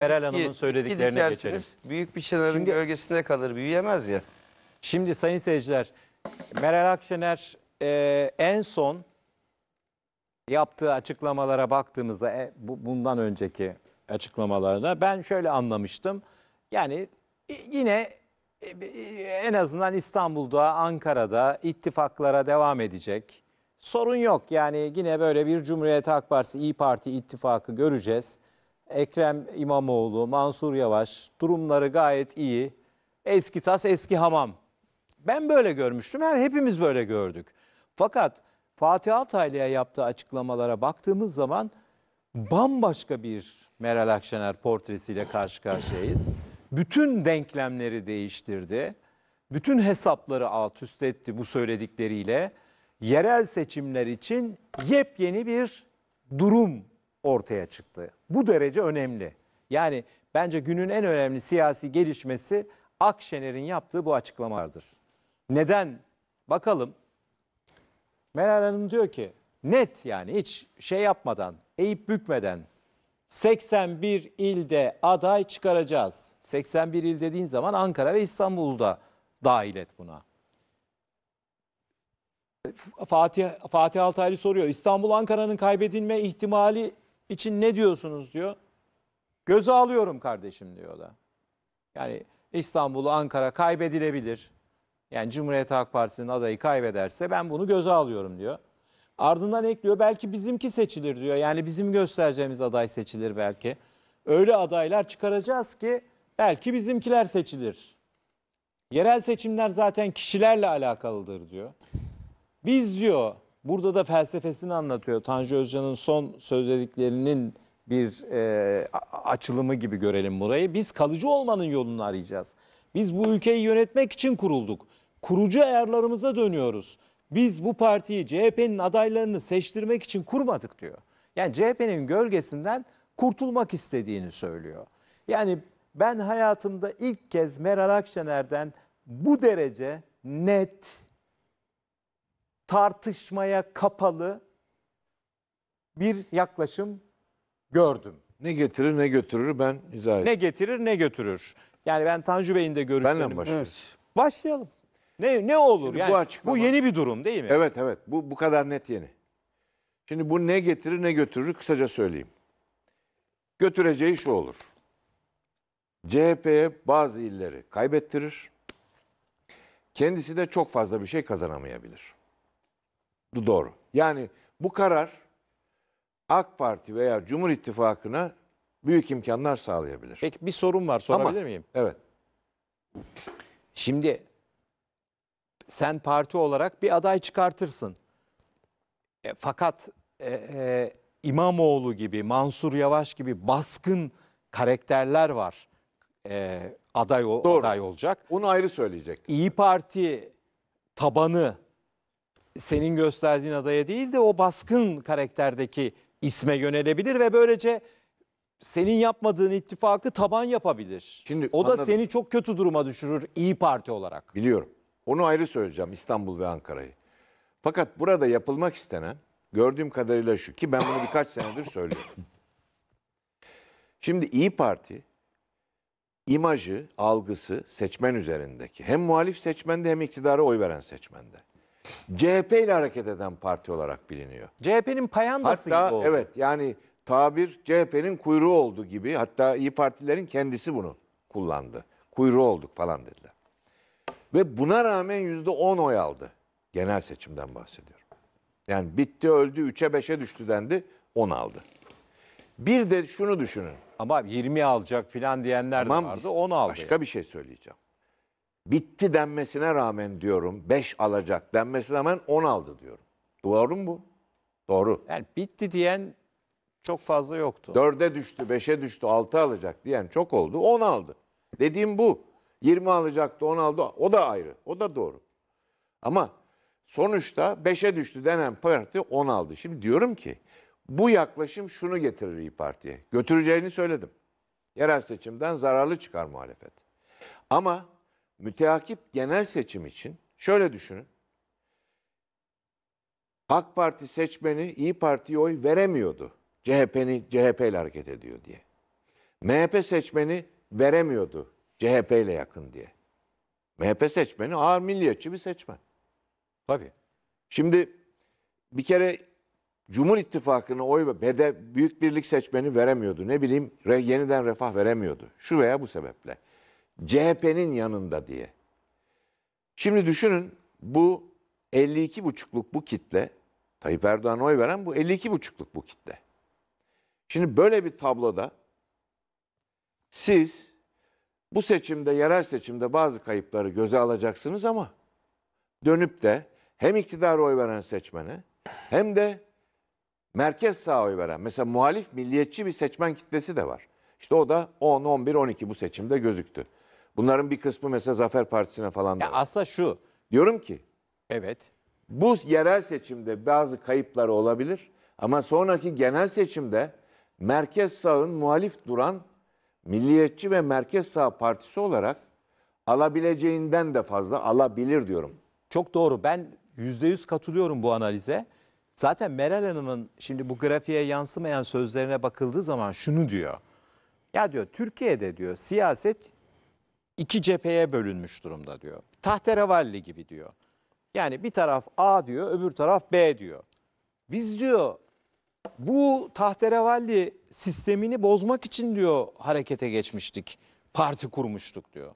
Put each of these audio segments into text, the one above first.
Meral Hanım'ın söylediklerine bitki geçelim. Büyük bir çınarın Şimdi- gölgesinde kalır, büyüyemez ya. Şimdi sayın seyirciler, Meral Akşener e, en son yaptığı açıklamalara baktığımızda, e, bu, bundan önceki açıklamalarına ben şöyle anlamıştım. Yani e, yine e, e, en azından İstanbul'da, Ankara'da ittifaklara devam edecek. Sorun yok yani yine böyle bir Cumhuriyet Halk Partisi, İyi Parti ittifakı göreceğiz. Ekrem İmamoğlu, Mansur Yavaş durumları gayet iyi. Eski tas eski hamam. Ben böyle görmüştüm. Her hepimiz böyle gördük. Fakat Fatih Altaylı'ya yaptığı açıklamalara baktığımız zaman bambaşka bir Meral Akşener portresiyle karşı karşıyayız. Bütün denklemleri değiştirdi. Bütün hesapları alt üst etti bu söyledikleriyle. Yerel seçimler için yepyeni bir durum ortaya çıktı. Bu derece önemli. Yani bence günün en önemli siyasi gelişmesi Akşener'in yaptığı bu açıklamalardır. Neden? Bakalım. Meral Hanım diyor ki net yani hiç şey yapmadan, eğip bükmeden 81 ilde aday çıkaracağız. 81 il dediğin zaman Ankara ve İstanbul'da dahil et buna. Fatih, Fatih Altaylı soruyor. İstanbul Ankara'nın kaybedilme ihtimali için ne diyorsunuz diyor. Göze alıyorum kardeşim diyor da. Yani İstanbul'u Ankara kaybedilebilir. Yani Cumhuriyet Halk Partisi'nin adayı kaybederse ben bunu göze alıyorum diyor. Ardından ekliyor belki bizimki seçilir diyor. Yani bizim göstereceğimiz aday seçilir belki. Öyle adaylar çıkaracağız ki belki bizimkiler seçilir. Yerel seçimler zaten kişilerle alakalıdır diyor. Biz diyor Burada da felsefesini anlatıyor. Tanju Özcan'ın son sözlediklerinin bir e, açılımı gibi görelim burayı. Biz kalıcı olmanın yolunu arayacağız. Biz bu ülkeyi yönetmek için kurulduk. Kurucu ayarlarımıza dönüyoruz. Biz bu partiyi CHP'nin adaylarını seçtirmek için kurmadık diyor. Yani CHP'nin gölgesinden kurtulmak istediğini söylüyor. Yani ben hayatımda ilk kez Meral Akşener'den bu derece net, tartışmaya kapalı bir yaklaşım gördüm. Ne getirir ne götürür ben izah edeyim. Ne getirir ne götürür. Yani ben Tanju Bey'in de görüşlerini... Benle mi başlıyoruz? Evet. Başlayalım. Ne, ne olur Şimdi yani bu, açıklama... bu yeni bir durum değil mi? Evet evet bu, bu kadar net yeni. Şimdi bu ne getirir ne götürür kısaca söyleyeyim. Götüreceği şu olur. CHP'ye bazı illeri kaybettirir. Kendisi de çok fazla bir şey kazanamayabilir. Bu doğru. Yani bu karar AK Parti veya Cumhur İttifakı'na büyük imkanlar sağlayabilir. Peki bir sorun var sorabilir Ama, miyim? Evet. Şimdi sen parti olarak bir aday çıkartırsın. E, fakat e, e, İmamoğlu gibi, Mansur Yavaş gibi baskın karakterler var. E, aday Doğru. aday olacak. Onu ayrı söyleyecektim. İyi Parti tabanı senin gösterdiğin adaya değil de o baskın karakterdeki isme yönelebilir ve böylece senin yapmadığın ittifakı taban yapabilir. Şimdi o da seni çok kötü duruma düşürür İyi Parti olarak. Biliyorum. Onu ayrı söyleyeceğim İstanbul ve Ankara'yı. Fakat burada yapılmak istenen gördüğüm kadarıyla şu ki ben bunu birkaç senedir söylüyorum. Şimdi İyi Parti imajı, algısı seçmen üzerindeki. Hem muhalif seçmende hem iktidara oy veren seçmende. CHP ile hareket eden parti olarak biliniyor. CHP'nin payandası hatta, gibi oldu. Evet yani tabir CHP'nin kuyruğu oldu gibi hatta iyi Partilerin kendisi bunu kullandı. Kuyruğu olduk falan dediler. Ve buna rağmen yüzde on oy aldı. Genel seçimden bahsediyorum. Yani bitti öldü üçe beşe düştü dendi on aldı. Bir de şunu düşünün. Ama 20 alacak filan diyenler de vardı. 10 aldı. Başka yani. bir şey söyleyeceğim bitti denmesine rağmen diyorum 5 alacak denmesine rağmen 10 aldı diyorum. Doğru mu bu? Doğru. Yani bitti diyen çok fazla yoktu. 4'e düştü, 5'e düştü, 6 alacak diyen çok oldu. 10 aldı. Dediğim bu. 20 alacaktı, 10 aldı. O da ayrı. O da doğru. Ama sonuçta 5'e düştü denen parti 10 aldı. Şimdi diyorum ki bu yaklaşım şunu getirir İyi Parti'ye. Götüreceğini söyledim. Yerel seçimden zararlı çıkar muhalefet. Ama müteakip genel seçim için şöyle düşünün. AK Parti seçmeni İyi Parti'ye oy veremiyordu. CHP'ni CHP ile hareket ediyor diye. MHP seçmeni veremiyordu CHP ile yakın diye. MHP seçmeni ağır milliyetçi bir seçmen. Tabii. Şimdi bir kere Cumhur İttifakı'na oy ve bede Büyük Birlik seçmeni veremiyordu. Ne bileyim re, yeniden refah veremiyordu. Şu veya bu sebeple. CHP'nin yanında diye. Şimdi düşünün bu 52 buçukluk bu kitle, Tayyip Erdoğan'a oy veren bu 52 buçukluk bu kitle. Şimdi böyle bir tabloda siz bu seçimde, yerel seçimde bazı kayıpları göze alacaksınız ama dönüp de hem iktidara oy veren seçmene hem de merkez sağa oy veren, mesela muhalif milliyetçi bir seçmen kitlesi de var. İşte o da 10, 11, 12 bu seçimde gözüktü. Bunların bir kısmı mesela Zafer Partisi'ne falan da. Ya var. aslında şu. Diyorum ki Evet. bu yerel seçimde bazı kayıplar olabilir ama sonraki genel seçimde merkez sağın muhalif duran milliyetçi ve merkez sağ partisi olarak alabileceğinden de fazla alabilir diyorum. Çok doğru. Ben %100 katılıyorum bu analize. Zaten Meral Hanım'ın şimdi bu grafiğe yansımayan sözlerine bakıldığı zaman şunu diyor. Ya diyor Türkiye'de diyor siyaset iki cepheye bölünmüş durumda diyor. Tahterevalli gibi diyor. Yani bir taraf A diyor, öbür taraf B diyor. Biz diyor bu tahterevalli sistemini bozmak için diyor harekete geçmiştik. Parti kurmuştuk diyor.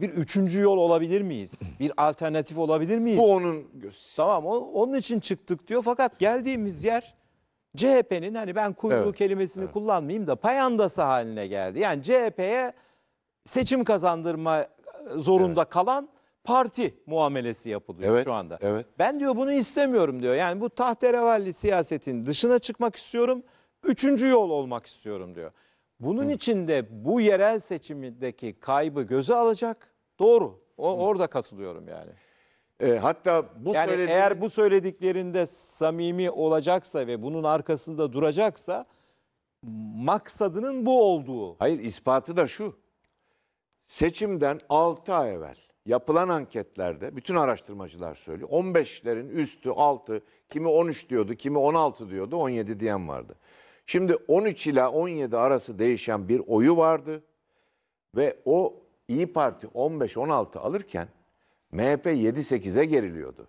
Bir üçüncü yol olabilir miyiz? Bir alternatif olabilir miyiz? Bu onun gösterisi. Tamam o, onun için çıktık diyor. Fakat geldiğimiz yer CHP'nin hani ben kuyruğu evet. kelimesini evet. kullanmayayım da payandası haline geldi. Yani CHP'ye seçim kazandırma e, zorunda evet. kalan parti muamelesi yapılıyor evet, şu anda. Evet. Ben diyor bunu istemiyorum diyor. Yani bu tahterevalli siyasetin dışına çıkmak istiyorum. Üçüncü yol olmak istiyorum diyor. Bunun Hı. için bu yerel seçimdeki kaybı göze alacak. Doğru. O, orada katılıyorum yani. E, hatta bu yani söylediğin... eğer bu söylediklerinde samimi olacaksa ve bunun arkasında duracaksa maksadının bu olduğu. Hayır ispatı da şu. Seçimden 6 ay evvel yapılan anketlerde bütün araştırmacılar söylüyor. 15'lerin üstü 6, kimi 13 diyordu, kimi 16 diyordu, 17 diyen vardı. Şimdi 13 ile 17 arası değişen bir oyu vardı ve o İyi Parti 15-16 alırken MHP 7-8'e geriliyordu.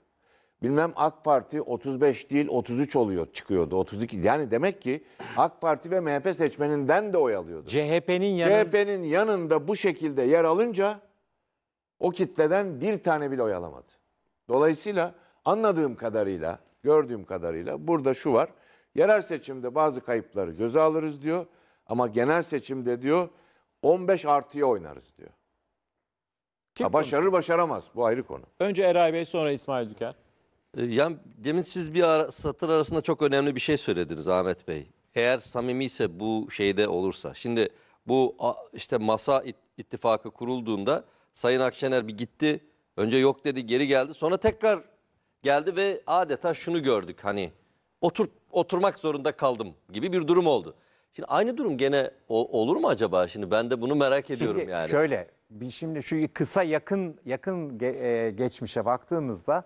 Bilmem AK Parti 35 değil 33 oluyor çıkıyordu. 32 yani demek ki AK Parti ve MHP seçmeninden de oy alıyordu. CHP'nin yanında CHP'nin yanında bu şekilde yer alınca o kitleden bir tane bile oy alamadı. Dolayısıyla anladığım kadarıyla, gördüğüm kadarıyla burada şu var. Yerel seçimde bazı kayıpları göze alırız diyor ama genel seçimde diyor 15 artıya oynarız diyor. ha, başarır başaramaz bu ayrı konu. Önce Eray Bey sonra İsmail Düker. Ee, yani demin siz bir ara, satır arasında çok önemli bir şey söylediniz Ahmet Bey. Eğer samimi ise bu şeyde olursa. Şimdi bu işte masa ittifakı kurulduğunda Sayın Akşener bir gitti. Önce yok dedi geri geldi. Sonra tekrar geldi ve adeta şunu gördük hani otur oturmak zorunda kaldım gibi bir durum oldu. Şimdi aynı durum gene o- olur mu acaba? Şimdi ben de bunu merak ediyorum Şimdi yani. Şöyle, bir şimdi şu kısa yakın yakın ge- e, geçmişe baktığımızda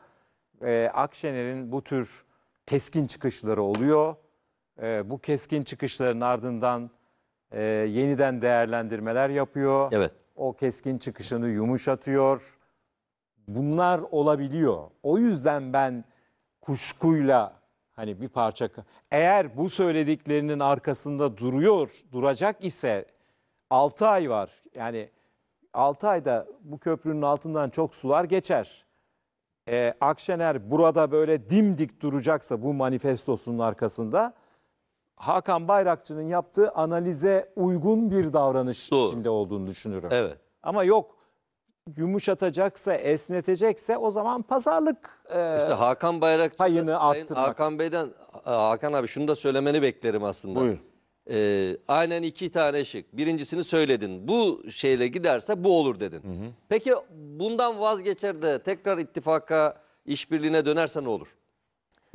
e, Akşener'in bu tür keskin çıkışları oluyor. E, bu keskin çıkışların ardından e, yeniden değerlendirmeler yapıyor. Evet. O keskin çıkışını yumuşatıyor. Bunlar olabiliyor. O yüzden ben kuşkuyla hani bir parça eğer bu söylediklerinin arkasında duruyor, duracak ise 6 ay var. Yani 6 ayda bu köprünün altından çok sular geçer e, Akşener burada böyle dimdik duracaksa bu manifestosunun arkasında Hakan Bayrakçı'nın yaptığı analize uygun bir davranış Doğru. içinde olduğunu düşünüyorum. Evet. Ama yok yumuşatacaksa, esnetecekse o zaman pazarlık e, işte Hakan Bayrakçı payını arttırmak. Hakan Bey'den e, Hakan abi şunu da söylemeni beklerim aslında. Buyur. E, aynen iki tane şık. Birincisini söyledin. Bu şeyle giderse bu olur dedin. Hı hı. Peki bundan vazgeçer de tekrar ittifaka, işbirliğine dönerse ne olur?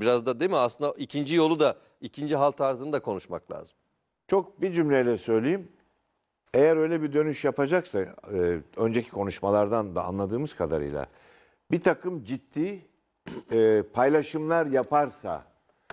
Biraz da değil mi? Aslında ikinci yolu da, ikinci hal tarzını da konuşmak lazım. Çok bir cümleyle söyleyeyim. Eğer öyle bir dönüş yapacaksa, e, önceki konuşmalardan da anladığımız kadarıyla bir takım ciddi e, paylaşımlar yaparsa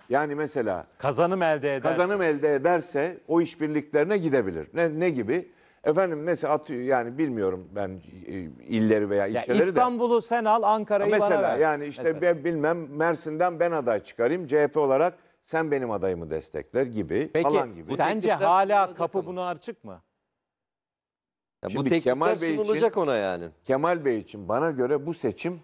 yani mesela Kazanım elde ederse. kazanım elde ederse o işbirliklerine gidebilir. Ne, ne gibi? Efendim mesela atıyor yani bilmiyorum ben e, illeri veya Ya ilçeleri de. İstanbul'u sen al, Ankara'yı bana Mesela yani işte Mesela. ben bilmem Mersin'den ben aday çıkarayım CHP olarak sen benim adayımı destekler gibi Peki, falan gibi. sen- sence hala kapı bunu açık mı? Ya bu Şimdi teklifler Kemal Bey için- sunulacak ona yani. Kemal Bey için bana göre bu seçim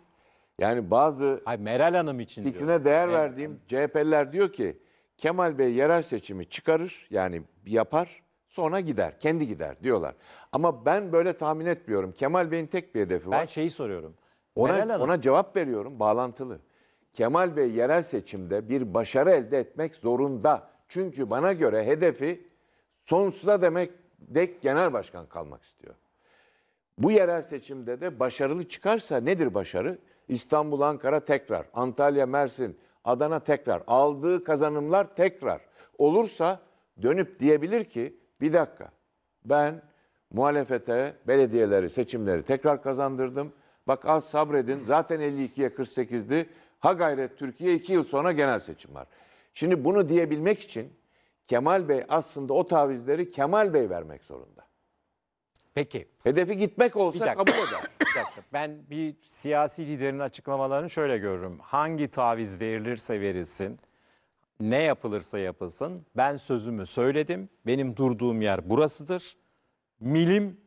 yani bazı Hayır, Meral Hanım için fikrine diyorum. değer Meral verdiğim CHP'liler diyor ki Kemal Bey yerel seçimi çıkarır yani yapar sonra gider kendi gider diyorlar. Ama ben böyle tahmin etmiyorum. Kemal Bey'in tek bir hedefi var. Ben şeyi soruyorum. Meral Hanım- ona cevap veriyorum bağlantılı. Kemal Bey yerel seçimde bir başarı elde etmek zorunda. Çünkü bana göre hedefi sonsuza demek dek genel başkan kalmak istiyor. Bu yerel seçimde de başarılı çıkarsa nedir başarı? İstanbul, Ankara tekrar, Antalya, Mersin, Adana tekrar. Aldığı kazanımlar tekrar. Olursa dönüp diyebilir ki bir dakika ben muhalefete belediyeleri, seçimleri tekrar kazandırdım. Bak az sabredin zaten 52'ye 48'di. Ha gayret Türkiye 2 yıl sonra genel seçim var. Şimdi bunu diyebilmek için Kemal Bey aslında o tavizleri Kemal Bey vermek zorunda. Peki. Hedefi gitmek olsa kabul eder. Ben bir siyasi liderin açıklamalarını şöyle görürüm. Hangi taviz verilirse verilsin, ne yapılırsa yapılsın ben sözümü söyledim. Benim durduğum yer burasıdır. Milim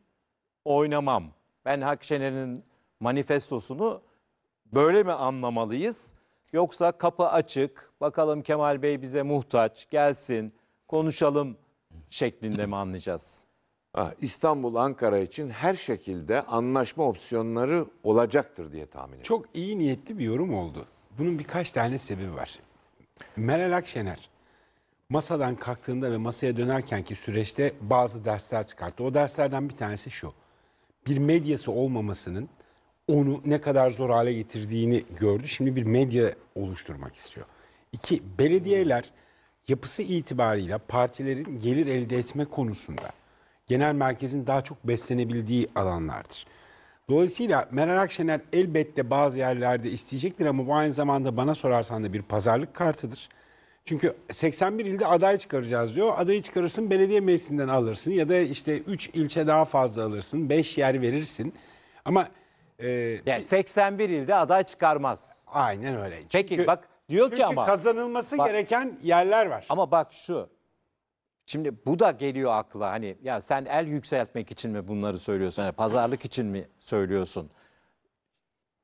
oynamam. Ben Hakşener'in manifestosunu böyle mi anlamalıyız? Yoksa kapı açık, bakalım Kemal Bey bize muhtaç, gelsin, konuşalım şeklinde mi anlayacağız? Ah, İstanbul, Ankara için her şekilde anlaşma opsiyonları olacaktır diye tahmin ediyorum. Çok iyi niyetli bir yorum oldu. Bunun birkaç tane sebebi var. Meral Akşener masadan kalktığında ve masaya dönerken ki süreçte bazı dersler çıkarttı. O derslerden bir tanesi şu. Bir medyası olmamasının onu ne kadar zor hale getirdiğini gördü. Şimdi bir medya oluşturmak istiyor. İki, belediyeler yapısı itibarıyla partilerin gelir elde etme konusunda genel merkezin daha çok beslenebildiği alanlardır. Dolayısıyla Meral Akşener elbette bazı yerlerde isteyecektir ama bu aynı zamanda bana sorarsan da bir pazarlık kartıdır. Çünkü 81 ilde aday çıkaracağız diyor. Adayı çıkarırsın belediye meclisinden alırsın ya da işte 3 ilçe daha fazla alırsın, 5 yer verirsin. Ama e, yani 81 ilde aday çıkarmaz. Aynen öyle. Çünkü, Peki bak diyor çünkü ki ama kazanılması bak, gereken yerler var. Ama bak şu Şimdi bu da geliyor akla hani ya sen el yükseltmek için mi bunları söylüyorsun? Yani pazarlık için mi söylüyorsun?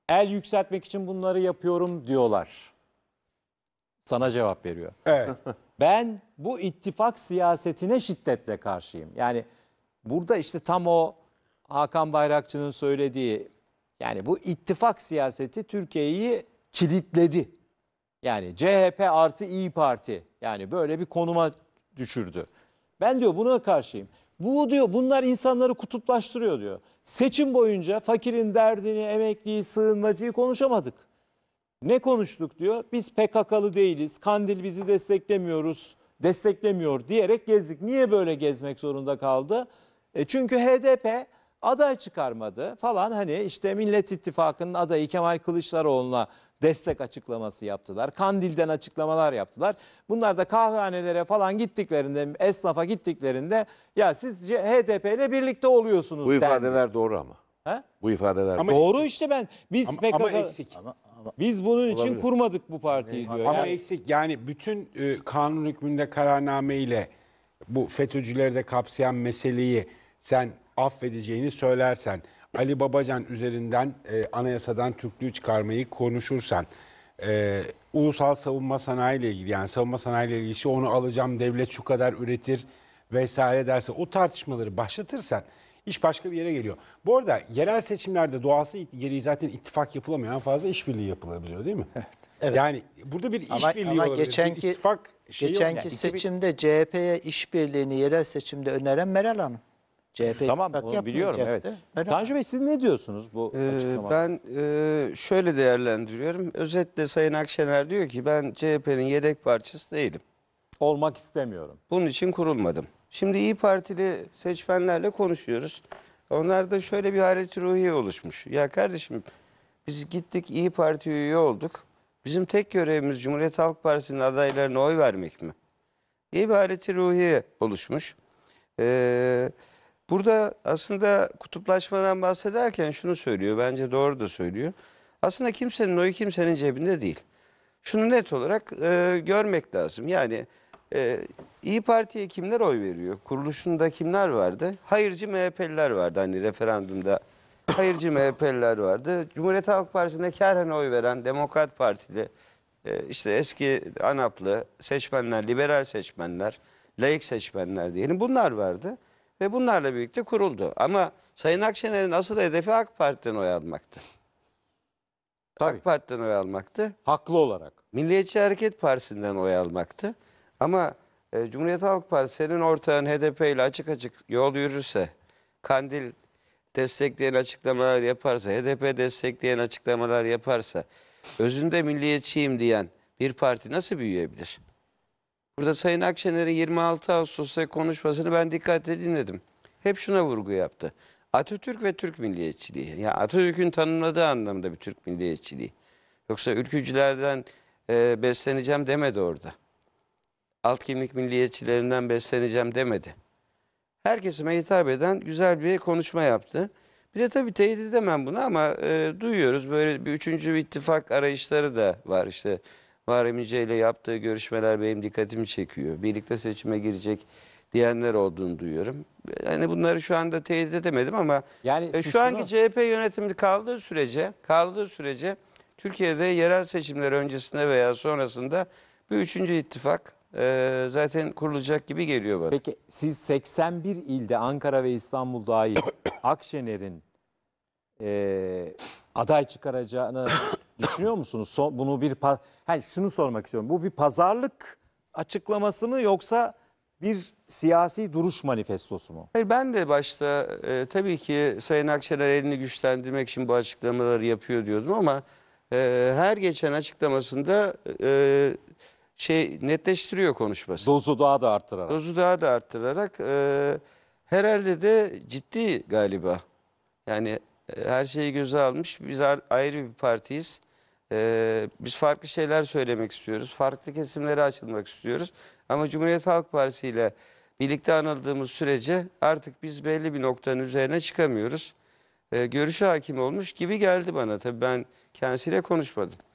El yükseltmek için bunları yapıyorum diyorlar. Sana cevap veriyor. Evet. ben bu ittifak siyasetine şiddetle karşıyım. Yani burada işte tam o Hakan Bayrakçı'nın söylediği yani bu ittifak siyaseti Türkiye'yi kilitledi. Yani CHP artı İyi Parti yani böyle bir konuma düşürdü. Ben diyor buna karşıyım. Bu diyor bunlar insanları kutuplaştırıyor diyor. Seçim boyunca fakirin derdini, emekliyi, sığınmacıyı konuşamadık. Ne konuştuk diyor? Biz PKK'lı değiliz. Kandil bizi desteklemiyoruz. Desteklemiyor diyerek gezdik. Niye böyle gezmek zorunda kaldı? E çünkü HDP aday çıkarmadı falan hani işte Millet İttifakı'nın adayı Kemal Kılıçdaroğlu'na destek açıklaması yaptılar. Kandil'den açıklamalar yaptılar. Bunlar da kahvehanelere falan gittiklerinde, esnafa gittiklerinde ya siz HDP ile birlikte oluyorsunuz. Bu ifadeler dendi. doğru ama. He? Bu ifadeler ama doğru eksik. işte ben biz ama, PKK ama eksik. biz bunun olabilir. için kurmadık bu partiyi ama, diyor. Ama yani. eksik yani bütün e, kanun hükmünde kararname ile bu FETÖ'cüleri de kapsayan meseleyi sen affedeceğini söylersen Ali Babacan üzerinden e, anayasadan Türklüğü çıkarmayı konuşursan e, ulusal savunma sanayi ile ilgili yani savunma sanayi ile ilgili şey, onu alacağım devlet şu kadar üretir vesaire derse o tartışmaları başlatırsan iş başka bir yere geliyor. Bu arada yerel seçimlerde doğası gereği zaten ittifak yapılamıyor. En fazla işbirliği yapılabiliyor değil mi? Evet. Yani burada bir işbirliği ama, ama Geçenki, bir ittifak geçenki yani seçimde CHP'ye işbirliğini yerel seçimde öneren Meral Hanım. CHP tamam bunu biliyorum evet. Tanju Bey siz ne diyorsunuz bu ee, açıklamada? Ben e, şöyle değerlendiriyorum. Özetle Sayın Akşener diyor ki ben CHP'nin yedek parçası değilim. Olmak istemiyorum. Bunun için kurulmadım. Şimdi İyi Partili seçmenlerle konuşuyoruz. Onlarda şöyle bir halet ruhiye oluşmuş. Ya kardeşim biz gittik İyi Parti üye olduk. Bizim tek görevimiz Cumhuriyet Halk Partisi'nin adaylarına oy vermek mi? İyi bir halet ruhiye oluşmuş. Eee Burada aslında kutuplaşmadan bahsederken şunu söylüyor. Bence doğru da söylüyor. Aslında kimsenin oyu kimsenin cebinde değil. Şunu net olarak e, görmek lazım. Yani e, İyi Parti'ye kimler oy veriyor? Kuruluşunda kimler vardı? Hayırcı MHP'liler vardı hani referandumda. Hayırcı MHP'liler vardı. Cumhuriyet Halk Partisi'ne kerhen oy veren Demokrat Partili, e, işte eski ANAP'lı seçmenler, liberal seçmenler, laik seçmenler diyelim bunlar vardı ve bunlarla birlikte kuruldu. Ama Sayın Akşener'in asıl hedefi AK Parti'den oy almaktı. Tabii. AK Parti'den oy almaktı. Haklı olarak. Milliyetçi Hareket Partisi'nden oy almaktı. Ama e, Cumhuriyet Halk Partisi senin ortağın HDP ile açık açık yol yürürse, Kandil destekleyen açıklamalar yaparsa, HDP destekleyen açıklamalar yaparsa, özünde milliyetçiyim diyen bir parti nasıl büyüyebilir? Burada Sayın Akşener'in 26 Ağustos'ta konuşmasını ben dikkatle dinledim. Hep şuna vurgu yaptı. Atatürk ve Türk milliyetçiliği. Ya yani Atatürk'ün tanımladığı anlamda bir Türk milliyetçiliği. Yoksa ülkücülerden e, besleneceğim demedi orada. Alt kimlik milliyetçilerinden besleneceğim demedi. Herkesime hitap eden güzel bir konuşma yaptı. Bir de tabii teyit edemem bunu ama e, duyuyoruz böyle bir üçüncü bir ittifak arayışları da var işte. Muharrem İnce ile yaptığı görüşmeler benim dikkatimi çekiyor. Birlikte seçime girecek diyenler olduğunu duyuyorum. Yani bunları şu anda teyit edemedim ama yani e, şu anki CHP yönetimi kaldığı sürece kaldığı sürece Türkiye'de yerel seçimler öncesinde veya sonrasında bir üçüncü ittifak e, zaten kurulacak gibi geliyor bana. Peki siz 81 ilde Ankara ve İstanbul dahil Akşener'in e, aday çıkaracağını düşünüyor musunuz? Son, bunu bir hani şunu sormak istiyorum. Bu bir pazarlık açıklamasını yoksa bir siyasi duruş manifestosu mu? Hayır, ben de başta e, tabii ki Sayın Akşener elini güçlendirmek için bu açıklamaları yapıyor diyordum ama e, her geçen açıklamasında e, şey netleştiriyor konuşması. Dozu daha da arttırarak. Dozu daha da arttırarak e, herhalde de ciddi galiba. Yani e, her şeyi göze almış. Biz ayrı bir partiyiz. E, biz farklı şeyler söylemek istiyoruz. Farklı kesimlere açılmak istiyoruz. Ama Cumhuriyet Halk Partisi ile birlikte anıldığımız sürece artık biz belli bir noktanın üzerine çıkamıyoruz. Ee, görüşe hakim olmuş gibi geldi bana. Tabii ben kendisiyle konuşmadım.